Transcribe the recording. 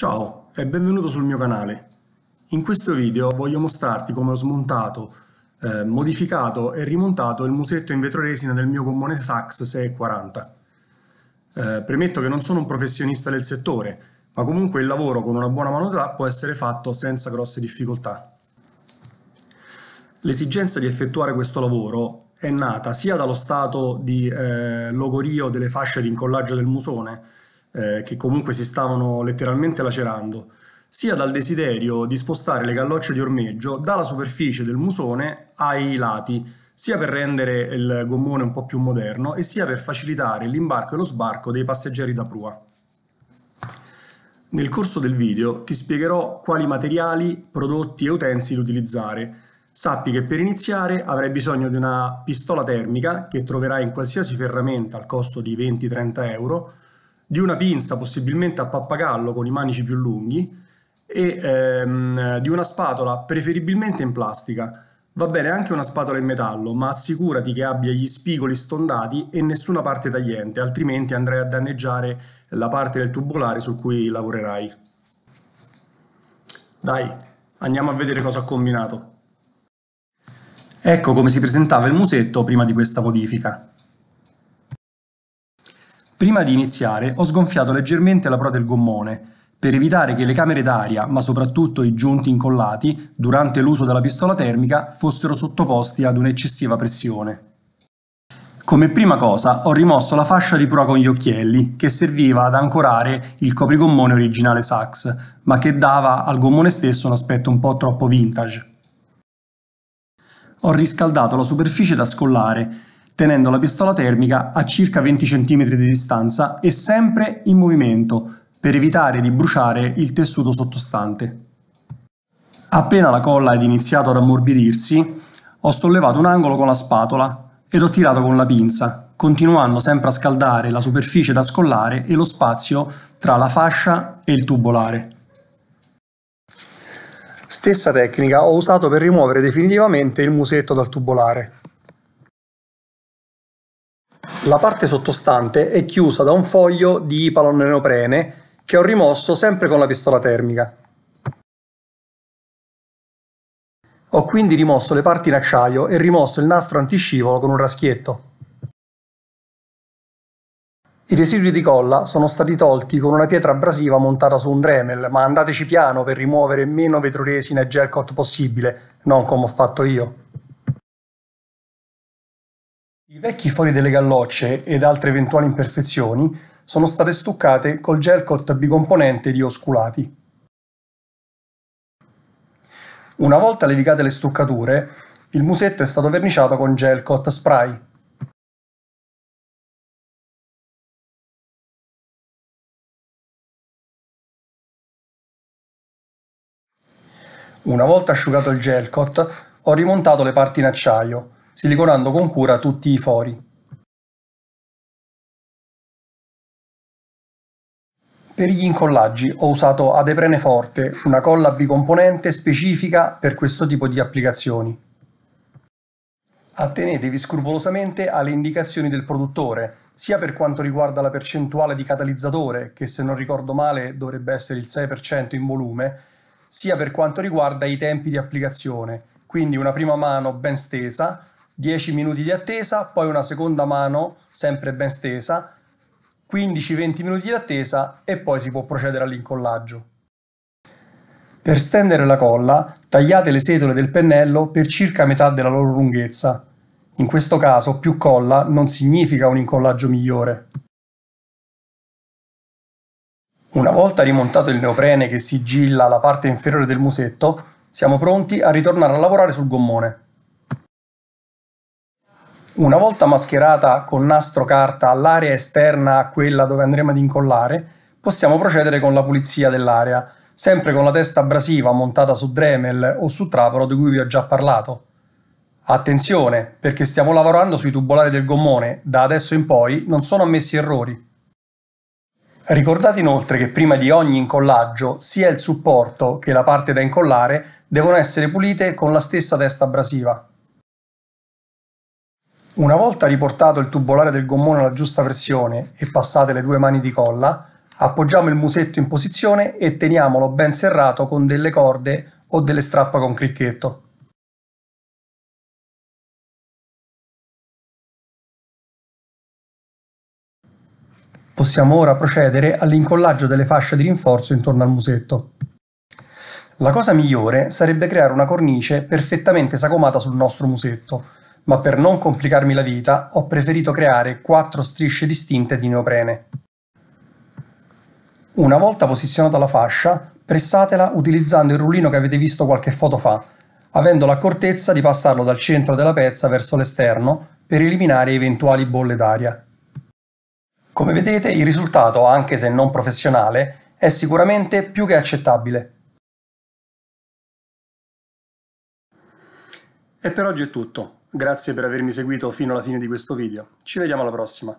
Ciao e benvenuto sul mio canale. In questo video voglio mostrarti come ho smontato, eh, modificato e rimontato il musetto in vetroresina del mio gommone Sax 640. Eh, premetto che non sono un professionista del settore, ma comunque il lavoro con una buona manualità può essere fatto senza grosse difficoltà. L'esigenza di effettuare questo lavoro è nata sia dallo stato di eh, logorio delle fasce di incollaggio del musone, eh, che comunque si stavano letteralmente lacerando, sia dal desiderio di spostare le gallocce di ormeggio dalla superficie del musone ai lati, sia per rendere il gommone un po' più moderno e sia per facilitare l'imbarco e lo sbarco dei passeggeri da prua. Nel corso del video ti spiegherò quali materiali, prodotti e utensili utilizzare. Sappi che per iniziare avrai bisogno di una pistola termica che troverai in qualsiasi ferramenta al costo di 20-30 euro, di una pinza possibilmente a pappagallo con i manici più lunghi e ehm, di una spatola preferibilmente in plastica. Va bene anche una spatola in metallo, ma assicurati che abbia gli spigoli stondati e nessuna parte tagliente, altrimenti andrai a danneggiare la parte del tubolare su cui lavorerai. Dai, andiamo a vedere cosa ha combinato. Ecco come si presentava il musetto prima di questa modifica. Prima di iniziare ho sgonfiato leggermente la prua del gommone per evitare che le camere d'aria, ma soprattutto i giunti incollati, durante l'uso della pistola termica, fossero sottoposti ad un'eccessiva pressione. Come prima cosa ho rimosso la fascia di prua con gli occhielli, che serviva ad ancorare il coprigommone originale Sachs, ma che dava al gommone stesso un aspetto un po' troppo vintage. Ho riscaldato la superficie da scollare tenendo la pistola termica a circa 20 cm di distanza e sempre in movimento per evitare di bruciare il tessuto sottostante. Appena la colla è iniziato ad ammorbidirsi, ho sollevato un angolo con la spatola ed ho tirato con la pinza, continuando sempre a scaldare la superficie da scollare e lo spazio tra la fascia e il tubolare. Stessa tecnica ho usato per rimuovere definitivamente il musetto dal tubolare. La parte sottostante è chiusa da un foglio di ipalon neoprene che ho rimosso sempre con la pistola termica. Ho quindi rimosso le parti in acciaio e rimosso il nastro antiscivolo con un raschietto. I residui di colla sono stati tolti con una pietra abrasiva montata su un Dremel, ma andateci piano per rimuovere meno vetroresina e gel coat possibile, non come ho fatto io. I vecchi fori delle gallocce ed altre eventuali imperfezioni sono state stuccate col gel coat bicomponente di osculati. Una volta levicate le stuccature, il musetto è stato verniciato con gel coat spray. Una volta asciugato il gel coat, ho rimontato le parti in acciaio, siliconando con cura tutti i fori. Per gli incollaggi ho usato adeprene forte, una colla bicomponente specifica per questo tipo di applicazioni. Attenetevi scrupolosamente alle indicazioni del produttore, sia per quanto riguarda la percentuale di catalizzatore, che se non ricordo male dovrebbe essere il 6% in volume, sia per quanto riguarda i tempi di applicazione, quindi una prima mano ben stesa, 10 minuti di attesa, poi una seconda mano sempre ben stesa, 15-20 minuti di attesa e poi si può procedere all'incollaggio. Per stendere la colla tagliate le setole del pennello per circa metà della loro lunghezza. In questo caso più colla non significa un incollaggio migliore. Una volta rimontato il neoprene che sigilla la parte inferiore del musetto, siamo pronti a ritornare a lavorare sul gommone. Una volta mascherata con nastro carta l'area esterna a quella dove andremo ad incollare, possiamo procedere con la pulizia dell'area, sempre con la testa abrasiva montata su Dremel o su trapano di cui vi ho già parlato. Attenzione, perché stiamo lavorando sui tubolari del gommone, da adesso in poi non sono ammessi errori. Ricordate inoltre che prima di ogni incollaggio sia il supporto che la parte da incollare devono essere pulite con la stessa testa abrasiva. Una volta riportato il tubolare del gommone alla giusta pressione e passate le due mani di colla, appoggiamo il musetto in posizione e teniamolo ben serrato con delle corde o delle strappa con cricchetto. Possiamo ora procedere all'incollaggio delle fasce di rinforzo intorno al musetto. La cosa migliore sarebbe creare una cornice perfettamente sagomata sul nostro musetto, ma per non complicarmi la vita ho preferito creare quattro strisce distinte di neoprene. Una volta posizionata la fascia, pressatela utilizzando il rulino che avete visto qualche foto fa, avendo l'accortezza di passarlo dal centro della pezza verso l'esterno per eliminare eventuali bolle d'aria. Come vedete il risultato, anche se non professionale, è sicuramente più che accettabile. E per oggi è tutto grazie per avermi seguito fino alla fine di questo video. Ci vediamo alla prossima!